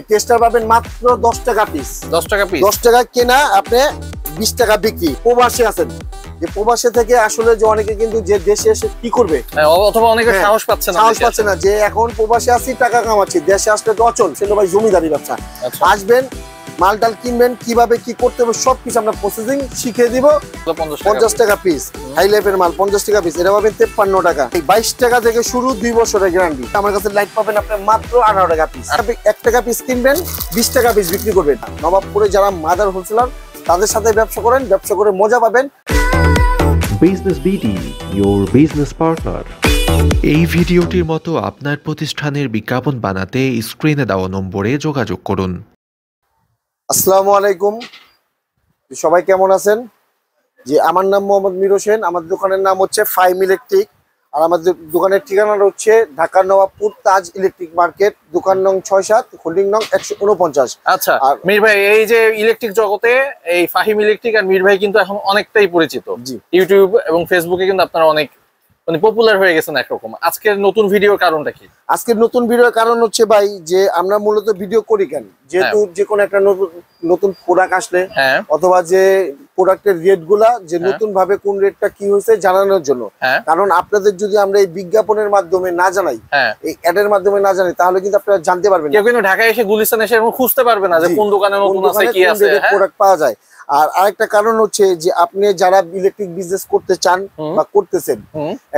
এই টেস্টার পাবেন মাত্র দশ টাকা পিস দশ টাকা পিস দশ টাকা কেনা আপনি বিশ টাকা বিক্রি প্রবাসে আছেন যে প্রবাসে থেকে আসলে যে অনেকে কিন্তু যে দেশে এসে কি করবে হ্যাঁ, অথবা অনেকে হ্যাঁ, সাহস পাচ্ছে না সাহস পাচ্ছে না যে এখন প্রবাসে আসি টাকা কামাচ্ছি দেশে আসলে তো অচল সেটা ভাই জমিদারি ব্যবসা আচ্ছা। আসবেন মাল ডাল কিনবেন কিভাবে কি করতে হবে সবকিছু আমরা প্রসেসিং শিখে দিব পঞ্চাশ টাকা পিস হাই লাইফের মাল পঞ্চাশ টাকা পিস এটা পাবেন তেপ্পান্ন টাকা এই বাইশ টাকা থেকে শুরু দুই বছরের গ্যারান্টি আমার কাছে লাইট পাবেন আপনার মাত্র আঠারো টাকা পিস এক টাকা পিস কিনবেন বিশ টাকা পিস বিক্রি করবেন নবাবপুরে যারা মাদার হোলসেলার তাদের সাথে ব্যবসা করেন ব্যবসা করে মজা পাবেন business BD your business partner এই ভিডিওটির মতো আপনার প্রতিষ্ঠানের বিজ্ঞাপন বানাতে স্ক্রিনে দেওয়া নম্বরে যোগাযোগ করুন আসসালামু আলাইকুম সবাই কেমন আছেন যে আমার নাম মোহাম্মদ মির হোসেন আমাদের দোকানের নাম হচ্ছে ফাইম ইলেকট্রিক আর আমাদের দোকানের ঠিকানাটা হচ্ছে ঢাকা নবাবপুর তাজ ইলেকট্রিক মার্কেট দোকান নং ছয় সাত হোল্ডিং নং একশো উনপঞ্চাশ আচ্ছা আর মির ভাই এই যে ইলেকট্রিক জগতে এই ফাহিম ইলেকট্রিক আর মির ভাই কিন্তু এখন অনেকটাই পরিচিত জি ইউটিউব এবং ফেসবুকে কিন্তু আপনারা অনেক মানে পপুলার হয়ে গেছেন একরকম আজকের নতুন ভিডিওর কারণটা কি আজকের নতুন ভিডিওর কারণ হচ্ছে ভাই যে আমরা মূলত ভিডিও করি কেন যেহেতু হ্যাঁ। যে কোনো একটা নতুন প্রোডাক্ট আসলে হ্যাঁ। অথবা যে প্রোডাক্টের রেট গুলা যে হ্যাঁ। নতুন ভাবে কোন রেটটা কি হয়েছে জানানোর জন্য কারণ আপনাদের যদি আমরা এই বিজ্ঞাপনের মাধ্যমে না জানাই এই অ্যাডের মাধ্যমে না জানাই তাহলে কিন্তু আপনারা জানতে পারবেন কেউ কিন্তু ঢাকায় এসে গুলিস্তান এসে খুঁজতে পারবে না যে কোন দোকানে নতুন আছে কি আছে প্রোডাক্ট পাওয়া যায় আর আরেকটা কারণ হচ্ছে যে আপনি যারা ইলেকট্রিক বিজনেস করতে চান বা করতেছেন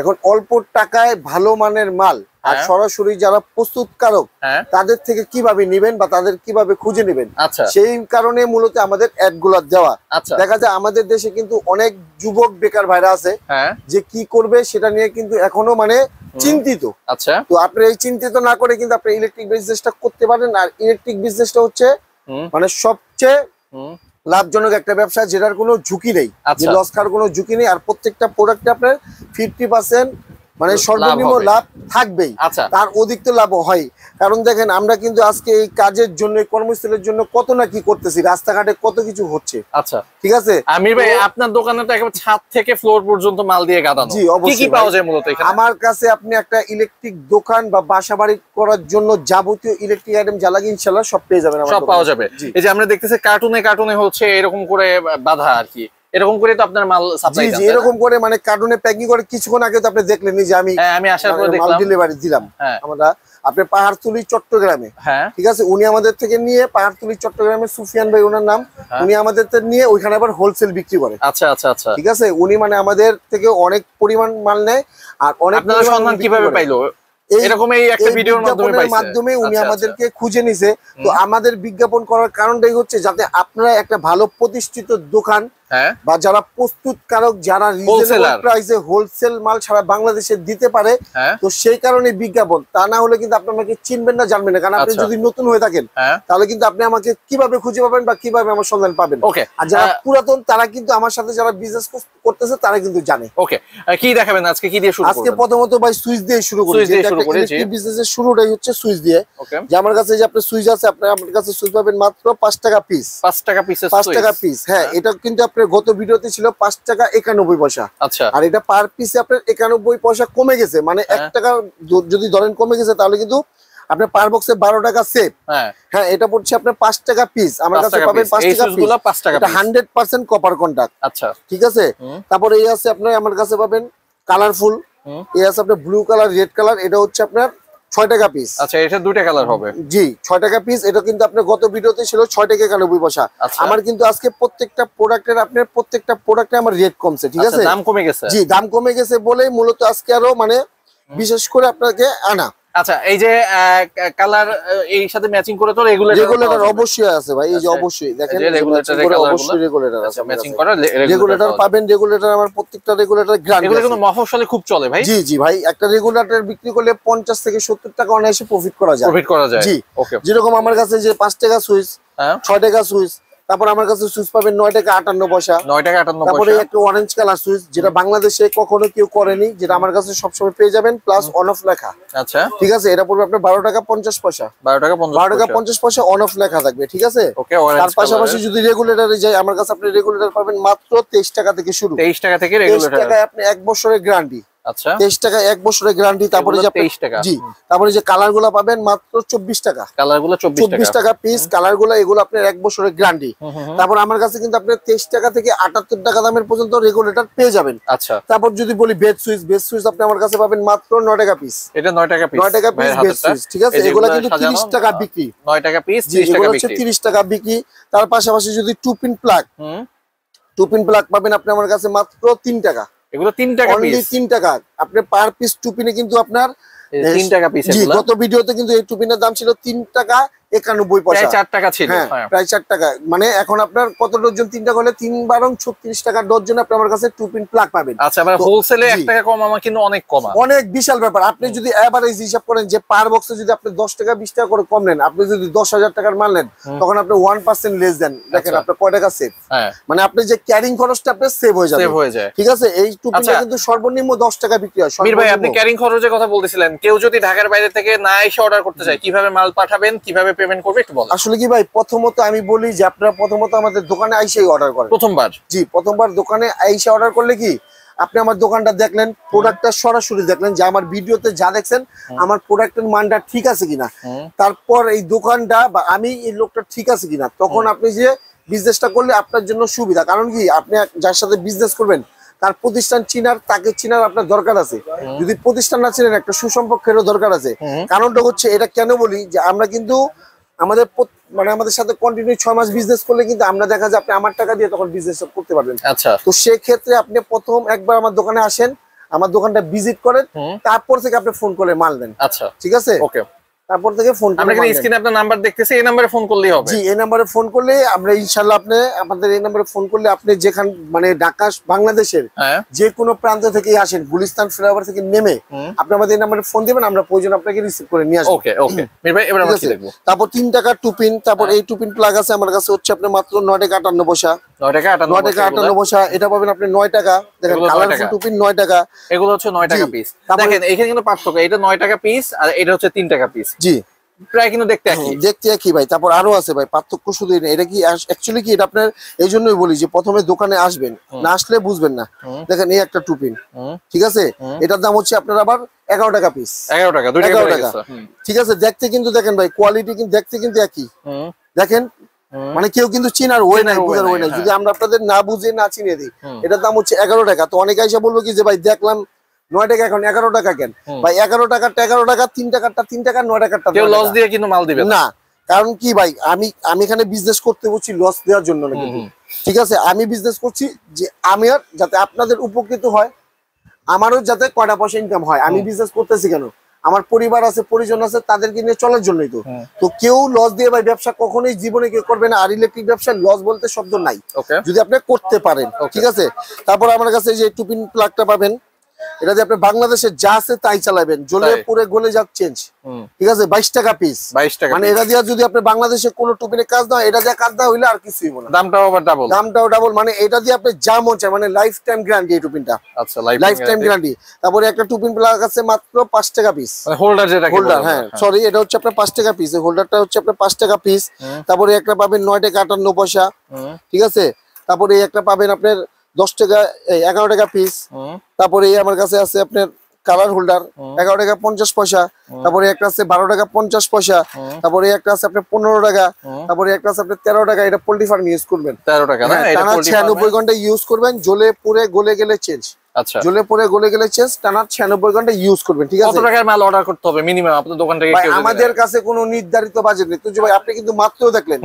এখন অল্প টাকায় ভালো মানের মাল আর হ্যাঁ। সরাসরি যারা প্রস্তুতকারক হ্যাঁ। তাদের থেকে কিভাবে নিবেন বা তাদের কিভাবে খুঁজে নেবেন আচ্ছা। সেই কারণে মূলত আমাদের অ্যাপ গুলা দেওয়া আচ্ছা। দেখা যায় আমাদের দেশে কিন্তু অনেক যুবক বেকার ভাইরা আছে হ্যাঁ। যে কি করবে সেটা নিয়ে কিন্তু এখনো মানে চিন্তিত আচ্ছা তো আপনি এই চিন্তিত না করে কিন্তু আপনি ইলেকট্রিক বিজনেসটা করতে পারেন আর ইলেকট্রিক বিজনেসটা হচ্ছে মানে সবচেয়ে লাভজনক একটা ব্যবসা যেটার কোনো ঝুঁকি নেই লস আচ্ছা। খাওয়ার কোনো ঝুঁকি নেই আর প্রত্যেকটা প্রোডাক্টে আপনার ফিফটি পার্সেন্ট মানে সর্বনিম্ন লাভ থাকবেই আচ্ছা। তার তো লাভও হয় কারণ দেখেন আমরা কিন্তু আজকে এই কাজের জন্য কর্মস্থলের জন্য কত না কি করতেছি রাস্তাঘাটে কত কিছু হচ্ছে আচ্ছা ঠিক আছে আমির ভাই আপনার দোকানে তো একবার ছাদ থেকে ফ্লোর পর্যন্ত মাল দিয়ে গাদানো জি অবশ্যই কি পাওয়া যায় মূলত এখানে আমার কাছে আপনি একটা ইলেকট্রিক দোকান বা বাসাবাড়ি করার জন্য যাবতীয় ইলেকট্রিক আইটেম যা লাগে ইনশাআল্লাহ সব পেয়ে যাবেন সব পাওয়া যাবে এই যে আমরা দেখতেছি কার্টুনে কার্টুনে হচ্ছে এরকম করে বাধা আর কি এরকম করে তো আপনার মাল সাপ্লাই জি এরকম করে মানে কার্টুনে প্যাকিং করে কিছুক্ষণ আগে তো আপনি দেখলেন যে আমি হ্যাঁ আমি আসার পরে দেখলাম মাল ডেলিভারি দিলাম হ্যাঁ। আমরা আপনি পাহাড়তুলি চট্টগ্রামে হ্যাঁ। ঠিক আছে উনি আমাদের থেকে নিয়ে পাহাড়তুলি চট্টগ্রামে সুফিয়ান ভাই ওনার নাম হ্যাঁ। উনি আমাদের নিয়ে ওইখানে আবার হোলসেল বিক্রি করে আচ্ছা আচ্ছা আচ্ছা ঠিক আছে উনি মানে আমাদের থেকে অনেক পরিমাণ মাল নেয় আর অনেক সন্ধান কিভাবে পাইলো আচ্ছা, আচ্ছা। আমাদের বিজ্ঞাপন করার কারণটাই হচ্ছে যাতে আপনারা একটা ভালো প্রতিষ্ঠিত দোকান হ্যাঁ। বা যারা প্রস্তুত কারক যারা প্রাইসে হোলসেল মাল সারা বাংলাদেশে দিতে পারে হ্যাঁ। তো সেই কারণে বিজ্ঞাপন তা না হলে কিন্তু আপনাকে চিনবেন না জানবেন না কারণ আপনি আচ্ছা। যদি নতুন হয়ে থাকেন হ্যাঁ। তাহলে কিন্তু আপনি আমাকে কিভাবে খুঁজে পাবেন বা কিভাবে আমার সন্ধান পাবেন আর যারা পুরাতন তারা কিন্তু আমার সাথে যারা বিজনেস করতেছে তারা কিন্তু জানে ওকে কি দেখাবেন আজকে কি দিয়ে শুরু আজকে প্রথমত ভাই সুইচ দিয়ে শুরু করি বিজনেসের শুরুটাই হচ্ছে সুইচ দিয়ে যে আমার কাছে যে আপনি সুইচ আছে আপনি আমার কাছে সুইচ পাবেন মাত্র পাঁচ টাকা পিস পাঁচ টাকা পিস পাঁচ টাকা পিস হ্যাঁ এটা কিন্তু আপনি এটা গত ভিডিওতে ছিল পাঁচ টাকা একানব্বই পয়সা আচ্ছা আর এটা পার পিসে আপনার একানব্বই পয়সা কমে গেছে মানে এক হ্যাঁ। টাকা যদি ধরেন কমে গেছে তাহলে কিন্তু আপনার বারো টাকা সেভ হ্যাঁ।, হ্যাঁ এটা পড়ছে আপনার পাঁচ টাকা পিস আমার কাছে পাবেন পাঁচ টাকা হান্ড্রেড পার্সেন্ট কপার আচ্ছা ঠিক আছে এই আছে আপনার আমার কাছে পাবেন কালারফুল এই আছে আপনার ব্লু কালার রেড কালার এটা হচ্ছে আপনার ছয় টাকা পিস আচ্ছা এটা দুইটা কালার হবে জি ছয় টাকা পিস এটা কিন্তু আপনার গত ভিডিওতে ছিল ছয় টাকা একানব্বই পয়সা আচ্ছা। আমার কিন্তু আজকে প্রত্যেকটা প্রোডাক্টের আপনার প্রত্যেকটা প্রোডাক্টে আমার রেট কমছে ঠিক আচ্ছা, আছে দাম কমে গেছে জি দাম কমে গেছে বলেই মূলত আজকে আরো মানে বিশেষ করে আপনাকে আনা আচ্ছা এই যে কালার এই সাথে ম্যাচিং করে তো রেগুলেটর রেগুলেটর অবশ্যই আছে ভাই এই যে আচ্ছা, অবশ্যই দেখেন রেগুলেটর অবশ্যই রেগুলেটর আচ্ছা, আছে ম্যাচিং করা রেগুলেটর পাবেন রেগুলেটর আমার প্রত্যেকটা রেগুলেটর গ্রান্ড এগুলো কিন্তু মফস্বলে খুব চলে ভাই জি জি ভাই একটা রেগুলেটর বিক্রি করলে 50 থেকে 70 টাকা অনায়াসে প্রফিট করা যায় প্রফিট করা যায় জি ওকে যেরকম আমার কাছে যে 5 টাকা সুইচ 6 হ্যাঁ। টাকা সুইচ তারপর আমার কাছে সুইচ পাবেন নয় টাকা আটান্ন পয়সা নয় টাকা আটান্ন তারপরে একটা অরেঞ্জ কালার সুইচ যেটা বাংলাদেশে কখনো কেউ করেনি যেটা আমার কাছে সবসময় পেয়ে যাবেন প্লাস অন অফ লেখা আচ্ছা ঠিক আছে এটা পড়বে আপনার বারো টাকা পঞ্চাশ পয়সা বারো টাকা বারো টাকা পঞ্চাশ পয়সা অন অফ লেখা থাকবে ঠিক আছে তার পাশাপাশি যদি রেগুলেটারে যাই আমার কাছে আপনি রেগুলেটার পাবেন মাত্র তেইশ টাকা থেকে শুরু তেইশ টাকা থেকে তেইশ টাকায় আপনি এক বছরের গ্যারান্টি আচ্ছা টাকা এক বছরের গ্যারান্টি তারপরে টাকা তারপরে যে পাবেন মাত্র টাকা টাকা পিস এগুলো আপনার এক বছরের গ্যারান্টি তারপর আমার কাছে কিন্তু আপনি টাকা থেকে টাকা দামের পর্যন্ত পেয়ে যাবেন আচ্ছা তারপর যদি বলি বেড সুইচ বেড সুইচ আপনি আমার কাছে পাবেন মাত্র নয় টাকা পিস এটা নয় টাকা পিস টাকা পিস ঠিক আছে এগুলো কিন্তু টাকা বিক্রি টাকা পিস টাকা বিক্রি তার পাশাপাশি যদি টুপিন প্লাগ টুপিন প্লাগ পাবেন আপনি আমার কাছে মাত্র তিন টাকা এগুলো 3 টাকা পিস 3 টাকা আপনি পার পিস টুপিনে কিন্তু আপনার 3 টাকা পিস গত ভিডিওতে কিন্তু এই টুপিনের দাম ছিল 3 টাকা একানব্বই পয়সা চার টাকা ছিল হ্যাঁ, হ্যাঁ প্রায় চার টাকা মানে এখন আপনার কত ডজন তিনটা করলে তিন বারং ছত্রিশ টাকা ডজন আপনি আমার কাছে টু পিন প্লাক পাবেন আচ্ছা হোলসেলে এক টাকা কম আমার কিন্তু অনেক কম অনেক বিশাল ব্যাপার আপনি যদি অ্যাভারেজ হিসাব করেন যে পার বক্সে যদি আপনি দশ টাকা বিশ টাকা করে কম নেন আপনি যদি দশ হাজার টাকার মাল নেন তখন আপনি ওয়ান পার্সেন্ট লেস দেন দেখেন আচ্ছা। আপনার কয় টাকা সেভ হ্যাঁ। মানে আপনি যে ক্যারিং খরচটা আপনার সেভ হয়ে যাবে ঠিক আছে এই টু পিনটা আচ্ছা। কিন্তু সর্বনিম্ন দশ টাকা বিক্রি হয় ভাই আপনি ক্যারিং খরচের কথা বলতেছিলেন কেউ যদি ঢাকার বাইরে থেকে না এসে অর্ডার করতে চায় কিভাবে মাল পাঠাবেন কিভাবে পেমেন্ট করবে একটু বলো আসলে কি ভাই প্রথমত আমি বলি যে আপনারা প্রথমত আমাদের দোকানে আইসাই অর্ডার করেন প্রথমবার জি প্রথমবার দোকানে আইসা অর্ডার করলে কি আপনি আমার দোকানটা দেখলেন প্রোডাক্টটা সরাসরি দেখলেন যে আমার ভিডিওতে যা দেখছেন আমার প্রোডাক্টের মানটা ঠিক আছে কিনা তারপর এই দোকানটা বা আমি এই লোকটা ঠিক আছে কিনা তখন আপনি যে বিজনেসটা করলে আপনার জন্য সুবিধা কারণ কি আপনি যার সাথে বিজনেস করবেন তার প্রতিষ্ঠান চিনার তাকে চিনার আপনার দরকার আছে যদি প্রতিষ্ঠান না চিনেন একটা সুসম্পর্কেরও দরকার আছে কারণটা হচ্ছে এটা কেন বলি যে আমরা কিন্তু আমাদের মানে আমাদের সাথে কন্টিনিউ ছয় মাস বিজনেস করলে কিন্তু আমরা দেখা যায় আপনি আমার টাকা দিয়ে তখন বিজনেস করতে পারবেন আচ্ছা তো সেক্ষেত্রে আপনি প্রথম একবার আমার দোকানে আসেন আমার দোকানটা ভিজিট করেন তারপর থেকে আপনি ফোন করে মাল দেন আচ্ছা ঠিক আছে ওকে তারপর থেকে ফোন এই নম্বরে ফোন করলেই এই নম্বরে ফোন করলে আমরা ইনশাআল্লাহ আপনি আমাদের এই নম্বরে ফোন করলে আপনি যেখান মানে ঢাকা বাংলাদেশের হ্যাঁ। যে কোনো প্রান্ত থেকে আসেন গুলিস্তান ফ্লাইওভার থেকে নেমে আপনি আমাদের এই নাম্বারে ফোন দেবেন আমরা প্রয়োজন আপনাকে রিসিভ করে নিয়ে আসবো ওকে ওকে ভাই এবার আমরা তারপর 3 টাকা টুপিন তারপর হ্যাঁ। এই টুপিন প্লাগ আছে আমার কাছে হচ্ছে আপনার মাত্র 9 টাকা 58 পয়সা টাকা পিস আর এটা হচ্ছে টাকা পিস জি প্রায় কিন্তু দেখতে একই দেখতে একই ভাই তারপর আরো আছে ভাই পার্থক্য শুধু এটা কি কি এটা আপনার এই জন্যই বলি যে প্রথমে দোকানে আসবেন না আসলে বুঝবেন না দেখেন এই একটা টুপিন ঠিক আছে এটার দাম হচ্ছে আপনার আবার এগারো টাকা পিস এগারো টাকা এগারো টাকা ঠিক আছে দেখতে কিন্তু দেখেন ভাই কোয়ালিটি কিন্তু দেখতে কিন্তু একই দেখেন মানে কেউ কিন্তু চিনার ওয়ে নাই বুঝার ওয়ে নাই যদি হ্যাঁ। আমরা আপনাদের না বুঝে না চিনে দিই এটার দাম হচ্ছে এগারো টাকা তো অনেকে এসে বলবো কি যে ভাই দেখলাম নয় টাকা এখন এগারো টাকা কেন ভাই এগারো টাকারটা এগারো টাকা তিন টাকারটা তিন টাকা নয় টাকারটা লস দিয়ে কিন্তু মাল দিবে না কারণ কি ভাই আমি আমি এখানে বিজনেস করতে বলছি লস দেওয়ার জন্য না কিন্তু ঠিক আছে আমি বিজনেস করছি যে আমি আর যাতে আপনাদের উপকৃত হয় আমারও যাতে কটা পয়সা ইনকাম হয় আমি বিজনেস করতেছি কেন আমার পরিবার আছে পরিজন আছে তাদেরকে নিয়ে চলার জন্যই তো হ্যাঁ। তো কেউ লস দিয়ে ভাই ব্যবসা কখনোই জীবনে কেউ করবে না আর ইলেকট্রিক ব্যবসায় লস বলতে শব্দ নাই যদি আপনি করতে পারেন ঠিক আছে তারপর আমার কাছে যে টুপিন প্লাগটা পাবেন এটা দিয়ে আপনি বাংলাদেশে যা আছে তাই চালাবেন জলে পুরে গলে যাক চেঞ্জ ঠিক আছে বাইশ টাকা পিস বাইশ টাকা মানে এটা দিয়ে যদি আপনি বাংলাদেশে কোনো টুপিনে কাজ না এটা দিয়ে কাজ দেওয়া হইলে আর কিছুই বলে দামটাও আবার ডাবল দামটাও ডাবল মানে এটা দিয়ে আপনি যা মন চায় মানে লাইফ টাইম গ্যারান্টি এই টুপিনটা আচ্ছা লাইফ টাইম গ্যারান্টি তারপরে একটা টুপিন প্লাগ আছে মাত্র পাঁচ টাকা পিস হোল্ডার যেটা হোল্ডার হ্যাঁ সরি হ্যাঁ। এটা হচ্ছে আপনার পাঁচ টাকা পিস হোল্ডারটা হচ্ছে আপনার পাঁচ টাকা পিস তারপরে একটা পাবেন নয় টাকা আটান্ন পয়সা ঠিক আছে তারপরে একটা পাবেন আপনার দশ টাকা এগারো টাকা পিস তারপরে আমার কাছে আছে আপনার কালার হোল্ডার এগারো টাকা পঞ্চাশ পয়সা তারপরে একটা আছে বারো টাকা পঞ্চাশ পয়সা তারপরে একটা আছে আপনার পনেরো টাকা তারপরে একটা আছে আপনার তেরো টাকা এটা পোল্ট্রি ফার্ম ইউজ করবেন তেরো টাকা ছিয়ানব্বই ঘন্টা ইউজ করবেন জলে পুড়ে গলে গেলে চেঞ্জ আচ্ছা জ্বলে গলে গেলে চেঞ্জ 96 ঘন্টা ইউজ করবেন ঠিক আছে কত মাল অর্ডার করতে হবে মিনিমাম দোকান থেকে আমাদের কাছে কোনো নির্ধারিত বাজেট নেই তুই ভাই আপনি কিন্তু মাত্রও দেখলেন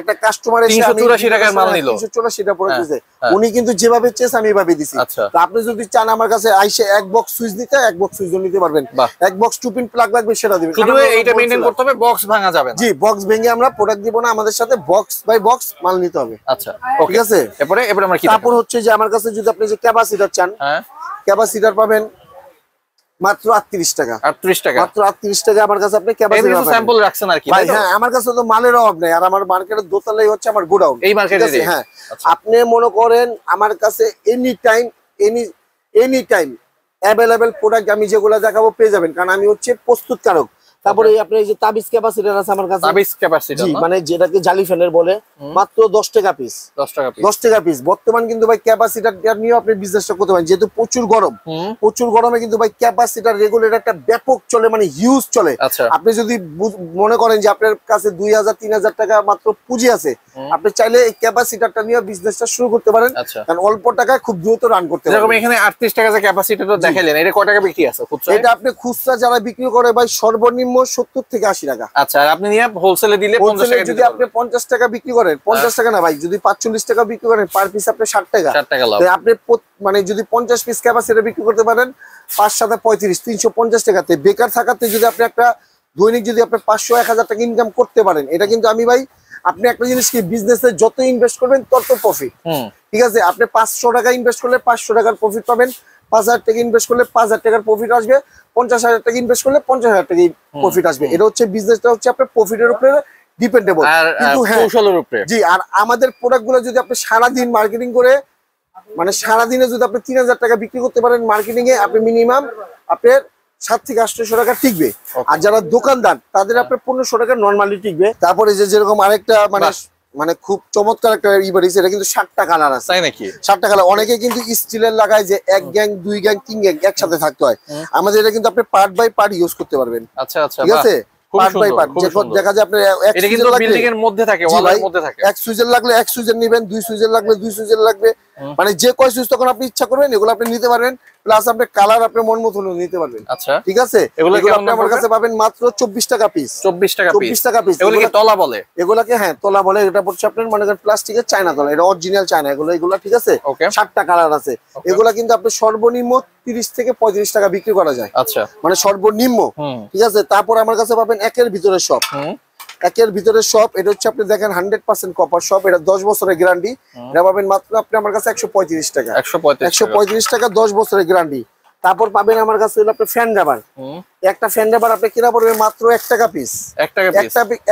একটা কাস্টমার এসে 384 মাল নিল 384 টাকা পড়ে গেছে উনি কিন্তু যেভাবে আমি এভাবে দিছি আচ্ছা। তো আপনি যদি চান আমার কাছে আইসে এক বক্স সুইচ নিতে এক বক্স সুইচ নিতে পারবেন এক বক্স টু পিন প্লাগ লাগবে সেটা দিবেন শুধু এইটা মেইনটেইন করতে হবে বক্স ভাঙা যাবে না জি বক্স ভেঙে আমরা প্রোডাক্ট দিব না আমাদের সাথে বক্স বাই বক্স মাল নিতে হবে আচ্ছা ঠিক আছে এরপরে এবারে আমরা কি তারপর হচ্ছে যে আমার কাছে যদি আপনি যে ক্যাপাসিটর চান হ্যাঁ। ক্যাপাসিটার পাবেন মাত্র 38 টাকা 38 টাকা মাত্র 38 টাকা আমার কাছে আপনি ক্যাপাসিটার স্যাম্পল রাখছেন আর কি ভাই হ্যাঁ আমার কাছে তো মালের অভাব নাই আর আমার মার্কেটের দোতলাই হচ্ছে আমার গোডাউন এই মার্কেটে হ্যাঁ আচ্ছা। আপনি মনে করেন আমার কাছে any time any any time available product আমি যেগুলো দেখাবো পেয়ে যাবেন কারণ আমি হচ্ছে প্রস্তুতকারক তারপরে আপনার এই যে তাবিজ ক্যাপাসিটার আছে আমার কাছে তাবিজ ক্যাপাসিটার মানে যেটাকে জালি ফ্যানের বলে মাত্র 10 টাকা পিস 10 টাকা পিস 10 টাকা পিস বর্তমান কিন্তু ভাই ক্যাপাসিটার নিয়ে আপনি বিজনেসটা করতে পারেন যেহেতু প্রচুর গরম প্রচুর গরমে কিন্তু ভাই ক্যাপাসিটার রেগুলেটর একটা ব্যাপক চলে মানে হিউজ চলে আচ্ছা। আপনি যদি মনে করেন যে আপনার কাছে 2000 3000 টাকা মাত্র পুঁজি আছে আপনি চাইলে এই ক্যাপাসিটারটা নিয়ে বিজনেসটা শুরু করতে পারেন আচ্ছা। কারণ অল্প টাকায় খুব দ্রুত রান করতে পারেন এরকম এখানে 38 টাকা যে ক্যাপাসিটারটা দেখাইলেন এটা কয় টাকা বিক্রি আছে খুচরা এটা আপনি খুচরা যারা বিক্রি করে ভাই সর্বনিম্ন অলমোস্ট থেকে আশি টাকা আচ্ছা আপনি হোলসেলে দিলে যদি আপনি পঞ্চাশ টাকা বিক্রি করেন পঞ্চাশ হ্যাঁ। টাকা না ভাই যদি পাঁচচল্লিশ টাকা বিক্রি করেন পার পিস আপনি ষাট টাকা আপনি মানে যদি পঞ্চাশ পিস ক্যাপাসিটি বিক্রি করতে পারেন পাঁচ সাথে পঁয়ত্রিশ তিনশো পঞ্চাশ টাকাতে বেকার থাকাতে যদি আপনি একটা দৈনিক যদি আপনি পাঁচশো এক হাজার টাকা ইনকাম করতে পারেন এটা কিন্তু আমি ভাই আপনি একটা জিনিস কি বিজনেসে যত ইনভেস্ট করবেন তত প্রফিট ঠিক আছে আপনি পাঁচশো টাকা ইনভেস্ট করলে পাঁচশো টাকার প্রফিট পাবেন পাঁচ হাজার টাকা ইনভেস্ট করলে পাঁচ হাজার টাকার প্রফিট আসবে পঞ্চাশ হাজার টাকা ইনভেস্ট করলে পঞ্চাশ হাজার টাকা প্রফিট আসবে এটা হচ্ছে বিজনেসটা হচ্ছে আপনার প্রফিটের উপরে ডিপেন্ডেবল কিন্তু হ্যাঁ, কৌশলের উপরে জি আর আমাদের প্রোডাক্টগুলো যদি আপনি সারাদিন মার্কেটিং করে মানে সারাদিনে যদি আপনি তিন হাজার টাকা বিক্রি করতে পারেন মার্কেটিং এ আপনি মিনিমাম আপনার সাত থেকে আটশো টাকা টিকবে আর যারা দোকানদার তাদের আপনার পনেরোশো টাকা নর্মালি টিকবে তারপরে যে যেরকম আরেকটা মানে মানে খুব চমৎকার একটা ইবার দিয়েছে এটা কিন্তু সাতটা কালার আছে তাই নাকি সাতটা কালার অনেকে কিন্তু স্টিলের লাগায় যে এক গ্যাং দুই গ্যাং তিন গ্যাং একসাথে থাকতে হয় আমাদের এটা কিন্তু আপনি পার্ট বাই পার্ট ইউজ করতে পারবেন আচ্ছা আচ্ছা ঠিক আছে এক সুইজের লাগলে দুই সুইজের লাগলে দুই সুইজের লাগবে মানে যে কয় সুইচ তখন আপনি ইচ্ছা করবেন এগুলো আপনি নিতে পারবেন প্লাস আপনি কালার আপনি মন মতো নিতে পারবেন আচ্ছা ঠিক আছে এগুলো আপনি আমার কাছে পাবেন মাত্র চব্বিশ টাকা পিস চব্বিশ টাকা চব্বিশ টাকা পিস এগুলোকে তলা বলে এগুলোকে হ্যাঁ তলা বলে এটা পড়ছে আপনার মনে করেন প্লাস্টিকের চায়না তলা এটা অরিজিনাল চায়না এগুলো এগুলো ঠিক আছে সাতটা কালার আছে এগুলা কিন্তু আপনার সর্বনিম্ন তিরিশ থেকে পঁয়ত্রিশ টাকা বিক্রি করা যায় আচ্ছা মানে সর্বনিম্ন ঠিক আছে তারপর আমার কাছে পাবেন একের ভিতরে সব একের ভিতরে সব এটা হচ্ছে আপনি দেখেন হান্ড্রেড পার্সেন্ট কপার সব এটা দশ বছরের গ্যারান্টি এটা পাবেন মাত্র আপনি আমার কাছে একশো টাকা একশো টাকা দশ বছরের গ্যারান্টি তারপর পাবেন আমার কাছে আপনার ফ্যান রাবার একটা ফ্যান রাবার আপনি কিনা পড়বেন মাত্র এক টাকা পিস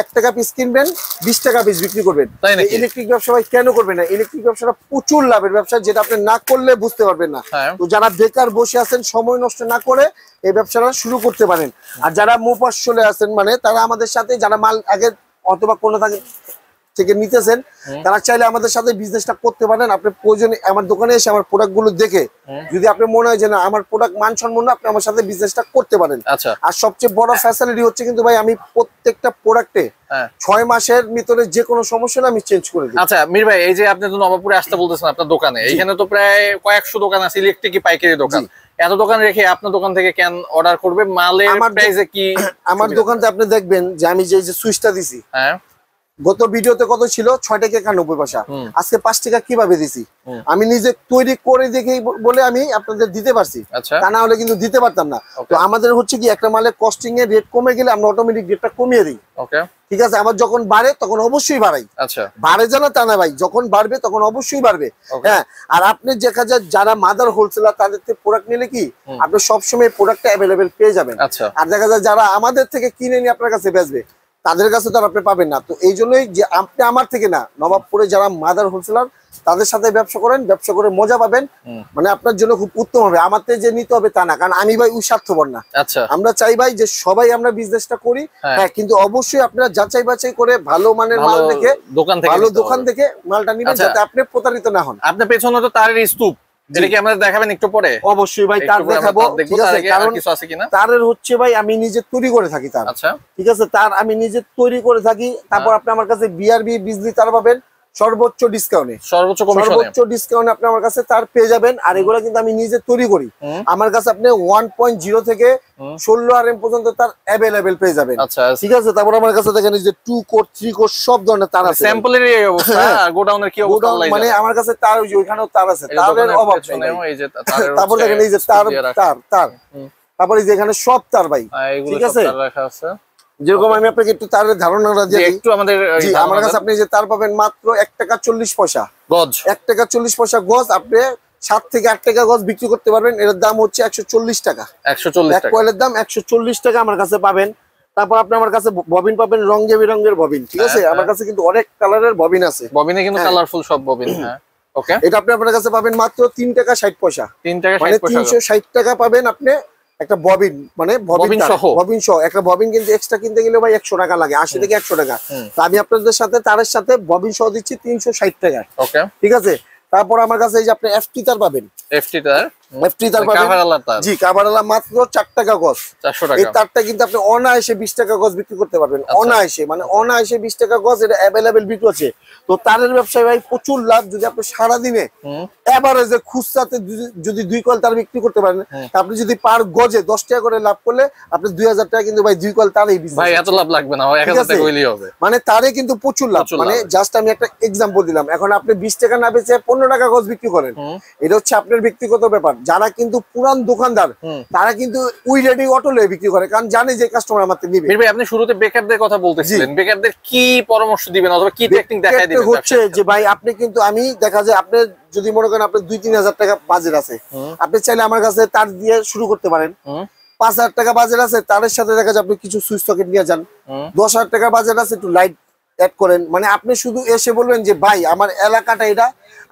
এক টাকা পিস কিনবেন বিশ টাকা পিস বিক্রি করবেন ইলেকট্রিক ব্যবসা কেন করবেন না ইলেকট্রিক ব্যবসাটা প্রচুর লাভের ব্যবসা যেটা আপনি না করলে বুঝতে পারবেন না হ্যাঁ। তো যারা বেকার বসে আছেন সময় নষ্ট না করে এই ব্যবসাটা শুরু করতে পারেন আর যারা মুপাস চলে আছেন মানে তারা আমাদের সাথে যারা মাল আগে অথবা কোনো থাকে থেকে নিতেছেন হ্যাঁ। তারা চাইলে আমাদের সাথে বিজনেসটা করতে পারেন আপনি প্রয়োজন আমার দোকানে এসে আমার প্রোডাক্ট গুলো দেখে হ্যাঁ। যদি আপনার মনে হয় যে না আমার প্রোডাক্ট মান সম্মান আপনি আমার সাথে বিজনেসটা করতে পারেন আচ্ছা। আর সবচেয়ে বড় ফ্যাসিলিটি হচ্ছে কিন্তু ভাই আমি প্রত্যেকটা প্রোডাক্টে হ্যাঁ। ছয় মাসের ভিতরে যে কোনো সমস্যা আমি চেঞ্জ করে দিই আচ্ছা মীর ভাই এই যে আপনি তো নবাবপুরে আসতে বলতেছেন আপনার দোকানে এখানে তো প্রায় কয়েকশো দোকান আছে ইলেকট্রিক পাইকারি দোকান এত দোকান রেখে আপনার দোকান থেকে কেন অর্ডার করবে মালের প্রাইসে কি আমার দোকানতে আপনি দেখবেন যে আমি যে সুইচটা দিছি হ্যাঁ গত ভিডিওতে কত ছিল ছয় টাকা একানব্বই পয়সা আজকে পাঁচ টাকা কিভাবে দিছি আমি নিজে তৈরি করে দেখে বলে আমি আপনাদের দিতে পারছি আচ্ছা। তা না হলে কিন্তু দিতে পারতাম না তো আমাদের হচ্ছে কি একটা মালের কস্টিং এর রেট কমে গেলে আমরা অটোমেটিক রেটটা কমিয়ে দিই ঠিক আছে আমার যখন বাড়ে তখন অবশ্যই বাড়াই আচ্ছা। বাড়ে জানা তা না ভাই যখন বাড়বে তখন অবশ্যই বাড়বে হ্যাঁ আর আপনি দেখা যায় যারা মাদার হোলসেলার তাদের থেকে প্রোডাক্ট নিলে কি আপনি সবসময় প্রোডাক্টটা অ্যাভেলেবেল পেয়ে যাবেন আচ্ছা। আর দেখা যায় যারা আমাদের থেকে কিনে নিয়ে আপনার কাছে বেচবে তাদের কাছে তো আপনি পাবেন না তো এই জন্যই যে আপনি আমার থেকে না নবাবপুরে যারা মাদার হোলসেলার তাদের সাথে ব্যবসা করেন ব্যবসা করে মজা পাবেন মানে আপনার জন্য খুব উত্তম হবে আমার যে নিতে হবে তা না কারণ আমি ভাই উ স্বার্থপর না আচ্ছা। আমরা চাই ভাই যে সবাই আমরা বিজনেসটা করি হ্যাঁ।, হ্যাঁ কিন্তু অবশ্যই আপনারা যাচাই বাছাই করে ভালো মানের মাল দেখে থেকে ভালো দোকান থেকে মালটা নিবেন আচ্ছা। যাতে আপনি প্রতারিত না হন আপনার পেছনে তো তারের স্তূপ একটু পরে অবশ্যই ভাই তার হচ্ছে ভাই আমি নিজে তৈরি করে থাকি তার আচ্ছা। ঠিক আছে তার আমি নিজে তৈরি করে থাকি তারপর হ্যাঁ। আপনি আমার কাছে বিআরবি বিজলি তার পাবেন সর্বোচ্চ ডিসকাউন্টে সর্বোচ্চ সর্বোচ্চ ডিসকাউন্ট আপনি আমার কাছে তার পেয়ে যাবেন আর এগুলো কিন্তু আমি নিজে তৈরি করি আমার কাছে আপনি ওয়ান পয়েন্ট জিরো থেকে ষোলো আর এম পর্যন্ত তার অ্যাভেলেবেল পেয়ে যাবেন আচ্ছা, আচ্ছা। ঠিক আছে তারপর আমার কাছে দেখেন যে টু কোর থ্রি কোর সব ধরনের তার আছে হ্যাঁ। মানে আমার কাছে তার ওই ওইখানেও তার আছে তারের অভাব শুনে তারপর দেখেন এই যে তার তার তার তারপরে যে এখানে সব তার ভাই হ্যাঁ, ঠিক আছে যেরকম আমি আপনাকে একটু তার ধারণা দিয়ে একটু আমাদের আমার কাছে আপনি যে তার পাবেন মাত্র এক টাকা চল্লিশ পয়সা গজ এক টাকা চল্লিশ পয়সা গজ আপনি সাত থেকে আট টাকা গজ বিক্রি করতে পারবেন এর দাম হচ্ছে একশো চল্লিশ টাকা একশো চল্লিশ কয়েলের দাম একশো চল্লিশ টাকা আমার কাছে পাবেন তারপর আপনি আমার কাছে ববিন পাবেন রঙে বিরঙ্গের ববিন ঠিক হ্যাঁ, আছে হ্যাঁ। আমার কাছে কিন্তু অনেক কালারের ববিন আছে ববিনে কিন্তু হ্যাঁ। কালারফুল সব ববিন হ্যাঁ এটা আপনি আপনার কাছে পাবেন মাত্র তিন টাকা ষাট পয়সা তিন টাকা মানে তিনশো ষাট টাকা পাবেন আপনি একটা ববিন মানে ববিন সহ ববিন সহ একটা ববিন কিন্তু এক্সট্রা কিনতে গেলে ভাই একশো টাকা লাগে আশি থেকে একশো টাকা তা আমি আপনাদের সাথে তারের সাথে ববিন সহ দিচ্ছি তিনশো ষাট টাকা ঠিক আছে তারপর আমার কাছে এই যে আপনি এফটি তার পাবেন এফটি তার চার টাকা তারটা কিন্তু আপনি অনায়াসে বিশ টাকা বিক্রি করতে পারবেন আচ্ছা। অনায়াসে মানে আচ্ছা। অনায়াসে বিশ টাকা যদি আপনি খুচরাতে যদি দুই কল তার বিক্রি করতে পারেন হ্যাঁ। আপনি যদি পার গজে দশ টাকা করে লাভ করলে আপনি দুই হাজার টাকা কিন্তু ভাই দুই কল তারই লাভ লাগবে না মানে তারে কিন্তু প্রচুর লাভ মানে জাস্ট আমি একটা এক্সাম্পল দিলাম এখন আপনি বিশ টাকা না বেচে পনেরো টাকা গজ বিক্রি করেন এটা হচ্ছে আপনার ব্যক্তিগত ব্যাপার যারা কিন্তু পুরান দোকানদার তারা কিন্তু উই রেডি অটো বিক্রি করে কারণ জানে যে কাস্টমার আমার নিবে আপনি শুরুতে বেকারদের কথা বলতেছিলেন বেকারদের কি পরামর্শ দিবেন অথবা কি টেকনিক দেখায় দিবেন হচ্ছে যে ভাই আপনি কিন্তু আমি দেখা যায় আপনি যদি মনে করেন আপনি দুই তিন হাজার টাকা বাজেট আছে আপনি চাইলে আমার কাছে তার দিয়ে শুরু করতে পারেন পাঁচ হাজার টাকা বাজেট আছে তাদের সাথে দেখা যায় আপনি কিছু সুইচ সকেট নিয়ে যান দশ হাজার টাকা বাজেট আছে একটু লাইট অ্যাড করেন মানে আপনি শুধু এসে বলবেন যে ভাই আমার এলাকাটা এটা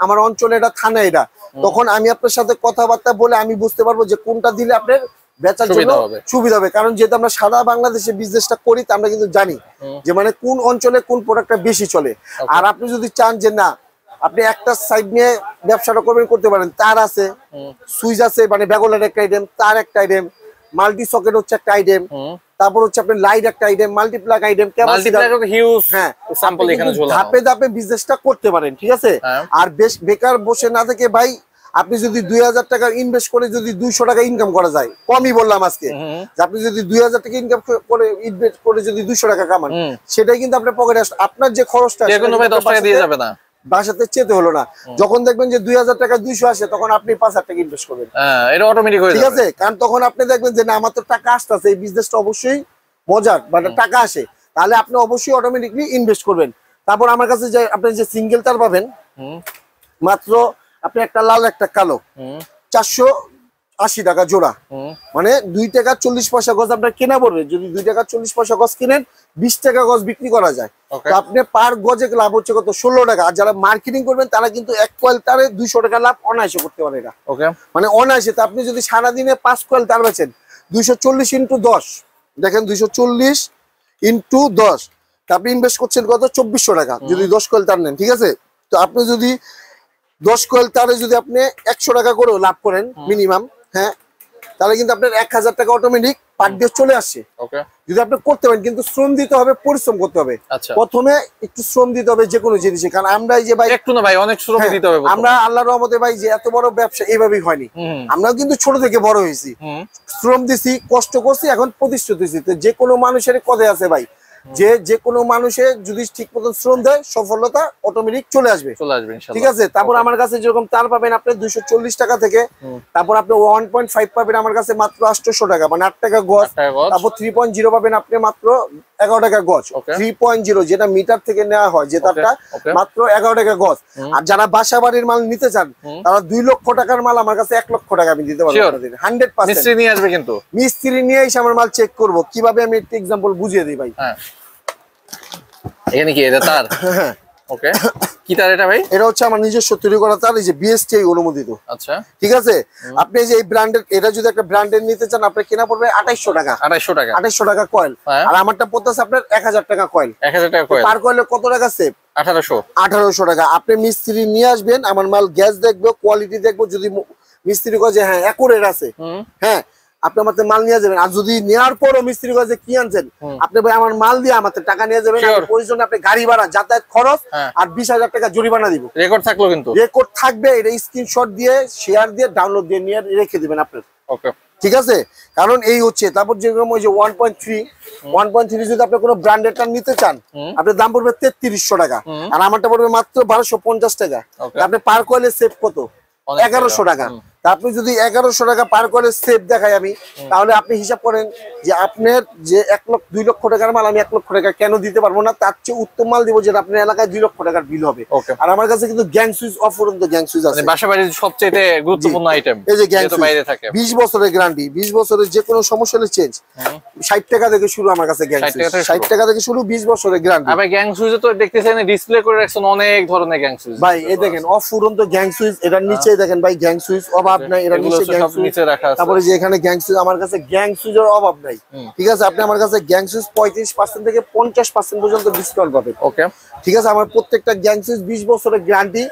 আমার অঞ্চলে এটা থানা এটা তখন আমি আপনার সাথে কথাবার্তা বলে আমি বুঝতে পারবো যে কোনটা দিলে আপনার বেচার জন্য সুবিধা হবে কারণ যেহেতু আমরা সারা বাংলাদেশে বিজনেসটা করি তা আমরা কিন্তু জানি যে মানে কোন অঞ্চলে কোন প্রোডাক্টটা বেশি চলে আর আপনি যদি চান যে না আপনি একটা সাইড নিয়ে ব্যবসাটা করবেন করতে পারেন তার আছে সুইচ আছে মানে ব্যাগলার একটা আইটেম তার একটা আইটেম মাল্টি সকেট হচ্ছে একটা আইটেম তারপর হচ্ছে আপনার লাইট একটা আইটেম মাল্টিপ্লাক আইটেম ধাপে ধাপে বিজনেসটা করতে পারেন ঠিক আছে হ্যাঁ। আর বেশ বেকার বসে না থেকে ভাই আপনি যদি দুই হাজার টাকা ইনভেস্ট করে যদি দুইশো টাকা ইনকাম করা যায় কমই বললাম আজকে আপনি যদি দুই হাজার টাকা ইনকাম করে ইনভেস্ট করে যদি দুইশো টাকা কামান সেটাই কিন্তু আপনার পকেটে আপনার যে খরচটা দিয়ে যাবে না বাসাতে চেতে হলো না যখন দেখবেন যে দুই হাজার টাকা দুইশো আসে তখন আপনি পাঁচ হাজার টাকা ইনভেস্ট করবেন হ্যাঁ, এটা অটোমেটিক ঠিক আছে কারণ তখন আপনি দেখবেন যে না আমার তো টাকা আসতেছে এই বিজনেসটা অবশ্যই মজার বা টাকা আসে তাহলে আপনি অবশ্যই অটোমেটিকলি ইনভেস্ট করবেন তারপর আমার কাছে যে আপনি যে সিঙ্গেল তার পাবেন মাত্র আপনি একটা লাল একটা কালো চারশো আশি টাকা জোড়া মানে দুই টাকা চল্লিশ পয়সা গজ আপনার কেনা পড়বে যদি দুই টাকা চল্লিশ পয়সা গজ কিনেন বিশ টাকা গজ বিক্রি করা যায় আপনি পার গজে লাভ হচ্ছে কত ষোলো টাকা আর যারা মার্কেটিং করবেন তারা কিন্তু এক কোয়েল তারে দুইশো টাকা লাভ অনায়াসে করতে পারে না মানে অনায়াসে আপনি যদি সারাদিনে পাঁচ কোয়েল তার বেছেন দুইশো চল্লিশ ইন্টু দশ দেখেন দুইশো চল্লিশ ইন্টু দশ আপনি ইনভেস্ট করছেন কত চব্বিশশো টাকা যদি দশ কোয়েল তার নেন ঠিক আছে তো আপনি যদি দশ কোয়েল তারে যদি আপনি একশো টাকা করেও লাভ করেন মিনিমাম হ্যাঁ তাহলে কিন্তু আপনার এক হাজার টাকা অটোমেটিক পার ডে চলে আসে যদি আপনি করতে পারেন কিন্তু শ্রম দিতে হবে পরিশ্রম করতে হবে আচ্ছা। প্রথমে একটু শ্রম দিতে হবে যে কোনো জিনিসে কারণ আমরা যে ভাই একটু না ভাই অনেক শ্রম হ্যাঁ, দিতে হবে আমরা আল্লাহর রহমতে ভাই যে এত বড় ব্যবসা এইভাবেই হয়নি আমরাও কিন্তু ছোট থেকে বড় হয়েছি শ্রম দিছি কষ্ট করছি এখন প্রতিষ্ঠিত হয়েছি যে কোনো মানুষের কথায় আছে ভাই যে যে কোনো মানুষের যদি ঠিক মতো শ্রম দেয় সফলতা অটোমেটিক চলে আসবে চলে আসবে ঠিক আছে তারপর আমার কাছে যেরকম তার পাবেন আপনি দুইশো চল্লিশ টাকা থেকে তারপর আপনি ওয়ান পয়েন্ট ফাইভ পাবেন আমার কাছে মাত্র আটশো টাকা মানে আট টাকা গজ তারপর থ্রি পয়েন্ট জিরো পাবেন আপনি মাত্র এগারো টাকা গজ থ্রি পয়েন্ট জিরো যেটা মিটার থেকে নেওয়া হয় যে তারটা মাত্র এগারো টাকা গজ আর যারা বাসা বাড়ির মাল নিতে চান তারা দুই লক্ষ টাকার মাল আমার কাছে এক লক্ষ টাকা আমি দিতে পারবো হান্ড্রেড পার্সেন্ট নিয়ে আসবে কিন্তু মিস্ত্রি নিয়ে এসে আমার মাল চেক করবো কিভাবে আমি একটি এক্সাম্পল বুঝিয়ে দিই ভাই হ্যাঁ। এখানে কি এটা তার ওকে কি তার এটা ভাই এটা হচ্ছে আমার নিজস্ব তৈরি করা তার এই যে বিএসটিআই অনুমোদিত আচ্ছা ঠিক আছে আপনি যে এই ব্র্যান্ডের এটা যদি একটা ব্র্যান্ডের নিতে চান আপনি কেনা পড়বে 2800 টাকা 2800 টাকা 2800 টাকা কয়েল হ্যাঁ। আর আমারটা পড়তেছে আপনার 1000 টাকা কয়েল 1000 টাকা কয়েল পার কয়েলে কত টাকা সেভ 1800 1800 টাকা আপনি মিস্ত্রি নিয়ে আসবেন আমার মাল গ্যাস দেখবে কোয়ালিটি দেখবো যদি মিস্ত্রি কয় যে হ্যাঁ অ্যাকুরেট আছে হ্যাঁ আপনি আমাদের মাল নিয়ে যাবেন আর যদি নেওয়ার পরও মিস্ত্রি কাছে কি আনছেন আপনি ভাই আমার মাল দিয়ে আমার টাকা নিয়ে যাবেন প্রয়োজন আপনি গাড়ি ভাড়া যাতায়াত খরচ হ্যাঁ। আর বিশ হাজার টাকা জরিমানা দিব রেকর্ড থাকলো কিন্তু রেকর্ড থাকবে এটা স্ক্রিনশট দিয়ে শেয়ার দিয়ে ডাউনলোড দিয়ে নিয়ে রেখে দিবেন আপনার ঠিক আছে কারণ এই হচ্ছে তারপর যেরকম ওই যে one point three one point three যদি আপনি কোনো ব্র্যান্ডেডটা নিতে চান আপনার দাম পড়বে তেত্রিশশো টাকা আর আমারটা পড়বে মাত্র বারোশো পঞ্চাশ টাকা আপনি পার করলে সেভ কত এগারোশো টাকা আপনি যদি এগারোশো টাকা পার করে সেফ দেখাই আমি তাহলে আপনি হিসাব করেন যে আপনার যে এক লক্ষ দুই লক্ষ টাকার মাল আমি এক লক্ষ টাকা কেন দিতে পারবো না তার চেয়ে উত্তম মাল দিব যেটা আপনার এলাকায় দুই লক্ষ টাকার বিল হবে আর আমার কাছে কিন্তু গ্যাং সুইচ অফুরন্ত গ্যাং সুইচ আছে বাসা সবচেয়ে গুরুত্বপূর্ণ আইটেম এই যে গ্যাং বাইরে থাকে বিশ বছরের গ্যারান্টি বিশ বছরের যে কোনো সমস্যা হলে চেঞ্জ ষাট টাকা থেকে শুরু আমার কাছে গ্যাং সুইচ ষাট টাকা থেকে শুরু বিশ বছরের গ্যারান্টি আমি গ্যাং সুইচ তো দেখতেছেন ডিসপ্লে করে রাখছেন অনেক ধরনের গ্যাং সুইচ ভাই এই দেখেন অফুরন্ত গ্যাং সুইচ এটার নিচে হ্যাঁ। দেখেন ভাই গ্যাং সুইচ অভাব আমার কাছে গ্যাং অভাব ঠিক আছে আপনি আমার কাছে থেকে পর্যন্ত ওকে ঠিক আছে আমার প্রত্যেকটা গ্যাং বছরের গ্যারান্টি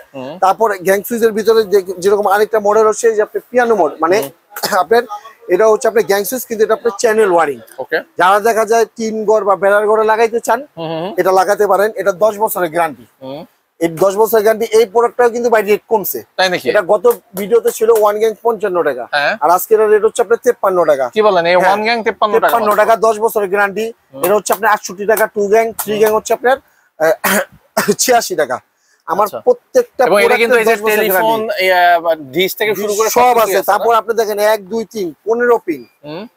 তারপর গ্যাং ভিতরে যেরকম আরেকটা মডেল হচ্ছে যে পিয়ানো মডেল মানে আপনার এটা হচ্ছে আপনার গ্যাংসুইস কিন্তু এটা আপনার চ্যানেল ওয়ারিং যারা দেখা যায় টিন ঘর বা বেড়ার ঘরে লাগাইতে চান এটা লাগাতে পারেন এটা দশ বছরের গ্যারান্টি এই দশ বছর গ্যারান্টি এই প্রোডাক্টটাও কিন্তু বাই রেট কমছে তাই নাকি এটা গত ভিডিওতে ছিল ওয়ান গ্যাং পঞ্চান্ন টাকা হ্যাঁ। আর আজকে রেট হচ্ছে আপনার তেপ্পান্ন টাকা কি বলেন এই ওয়ান গ্যাং তেপ্পান্ন তেপ্পান্ন টাকা দশ বছরের গ্যারান্টি এটা হচ্ছে আপনার আটষট্টি টাকা টু গ্যাং থ্রি গ্যাং হচ্ছে আপনার ছিয়াশি টাকা আমার আচ্ছা। প্রত্যেকটা এটা থেকে সব আছে তারপর আপনি দেখেন এক দুই তিন পনেরো পিন